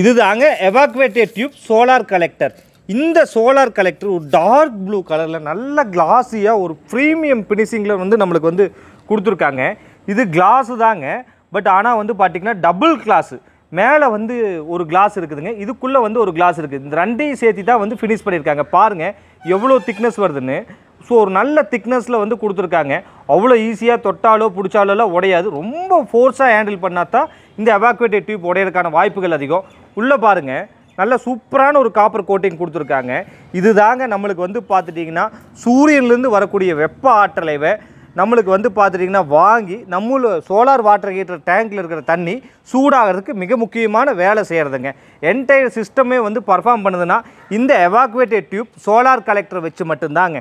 இது தாங்க evacuated tube solar collector இந்த சோலார் கலெக்டர் ஒரு டார்க் ப்ளூ கலரில் நல்ல கிளாஸியாக ஒரு ப்ரீமியம் ஃபினிஷிங்கில் வந்து நம்மளுக்கு வந்து கொடுத்துருக்காங்க இது கிளாஸு தாங்க பட் ஆனால் வந்து பார்த்திங்கன்னா டபுள் கிளாஸு மேலே வந்து ஒரு கிளாஸ் இருக்குதுங்க இதுக்குள்ளே வந்து ஒரு கிளாஸ் இருக்குது இந்த ரெண்டையும் சேர்த்து தான் வந்து ஃபினிஷ் பண்ணியிருக்காங்க பாருங்கள் எவ்வளோ திக்னஸ் வருதுன்னு ஸோ ஒரு நல்ல திக்னஸில் வந்து கொடுத்துருக்காங்க அவ்வளோ ஈஸியாக தொட்டாலோ பிடிச்சாலோ உடையாது ரொம்ப ஃபோர்ஸாக ஹேண்டில் பண்ணால் தான் இந்த எவாக்குவேட்டட் டியூப் உடையிறதுக்கான வாய்ப்புகள் அதிகம் உள்ளே பாருங்கள் நல்ல சூப்பரான ஒரு காப்பர் கோட்டிங் கொடுத்துருக்காங்க இது தாங்க நம்மளுக்கு வந்து பார்த்துட்டிங்கன்னா சூரியன்லேருந்து வரக்கூடிய வெப்ப ஆற்றலைவை நம்மளுக்கு வந்து பார்த்துட்டிங்கன்னா வாங்கி நம்மளும் சோலார் வாட்டர் ஹீட்டர் டேங்கில் இருக்கிற தண்ணி சூடாகிறதுக்கு மிக முக்கியமான வேலை செய்கிறதுங்க என்டையர் சிஸ்டமே வந்து பர்ஃபார்ம் பண்ணுதுன்னா இந்த எவாக்குவேட்டட் டியூப் சோலார் கலெக்டர் வச்சு மட்டும்தாங்க